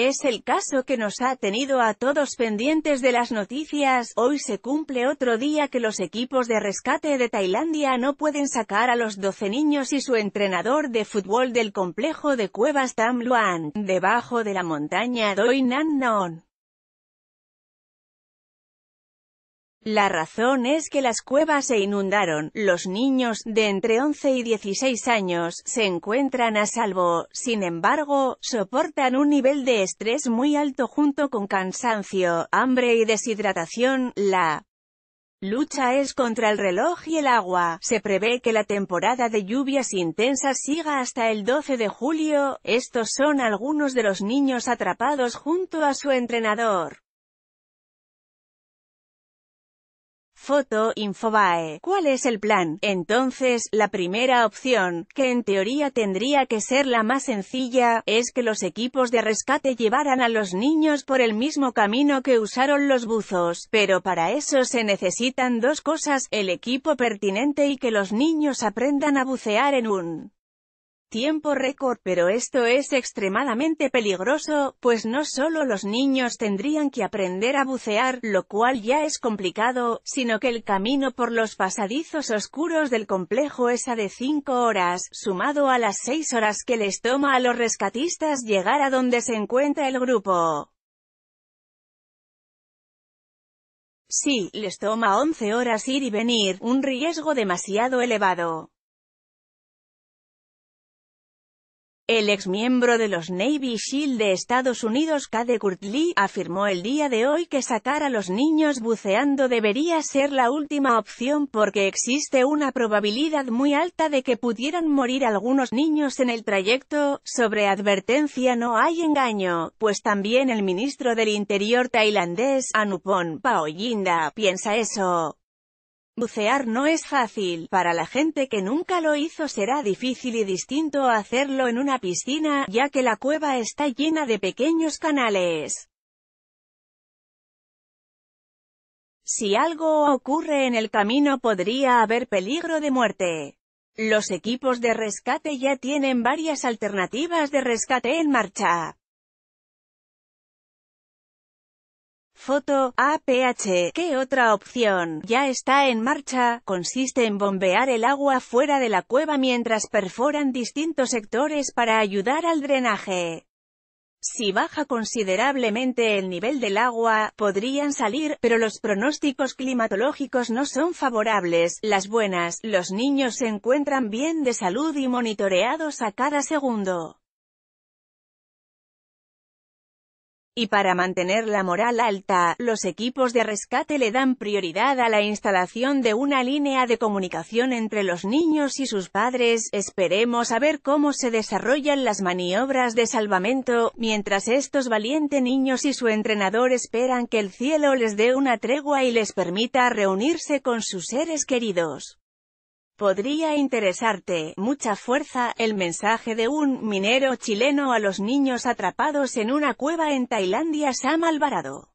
Es el caso que nos ha tenido a todos pendientes de las noticias, hoy se cumple otro día que los equipos de rescate de Tailandia no pueden sacar a los 12 niños y su entrenador de fútbol del complejo de cuevas Tam Luang, debajo de la montaña Doi Nan Non. La razón es que las cuevas se inundaron, los niños, de entre 11 y 16 años, se encuentran a salvo, sin embargo, soportan un nivel de estrés muy alto junto con cansancio, hambre y deshidratación, la Lucha es contra el reloj y el agua. Se prevé que la temporada de lluvias intensas siga hasta el 12 de julio. Estos son algunos de los niños atrapados junto a su entrenador. Foto, Infobae. ¿Cuál es el plan? Entonces, la primera opción, que en teoría tendría que ser la más sencilla, es que los equipos de rescate llevaran a los niños por el mismo camino que usaron los buzos, pero para eso se necesitan dos cosas, el equipo pertinente y que los niños aprendan a bucear en un tiempo récord pero esto es extremadamente peligroso, pues no solo los niños tendrían que aprender a bucear, lo cual ya es complicado, sino que el camino por los pasadizos oscuros del complejo es a de 5 horas, sumado a las 6 horas que les toma a los rescatistas llegar a donde se encuentra el grupo. Sí, les toma 11 horas ir y venir, un riesgo demasiado elevado. El exmiembro de los Navy SEAL de Estados Unidos Cade Kurt Lee, afirmó el día de hoy que sacar a los niños buceando debería ser la última opción porque existe una probabilidad muy alta de que pudieran morir algunos niños en el trayecto, sobre advertencia no hay engaño, pues también el ministro del Interior tailandés Anupon Paoyinda piensa eso. Bucear no es fácil, para la gente que nunca lo hizo será difícil y distinto hacerlo en una piscina, ya que la cueva está llena de pequeños canales. Si algo ocurre en el camino podría haber peligro de muerte. Los equipos de rescate ya tienen varias alternativas de rescate en marcha. Foto, APH, ¿qué otra opción? Ya está en marcha, consiste en bombear el agua fuera de la cueva mientras perforan distintos sectores para ayudar al drenaje. Si baja considerablemente el nivel del agua, podrían salir, pero los pronósticos climatológicos no son favorables. Las buenas, los niños se encuentran bien de salud y monitoreados a cada segundo. Y para mantener la moral alta, los equipos de rescate le dan prioridad a la instalación de una línea de comunicación entre los niños y sus padres. Esperemos a ver cómo se desarrollan las maniobras de salvamento, mientras estos valientes niños y su entrenador esperan que el cielo les dé una tregua y les permita reunirse con sus seres queridos. Podría interesarte, mucha fuerza, el mensaje de un minero chileno a los niños atrapados en una cueva en Tailandia Sam Alvarado.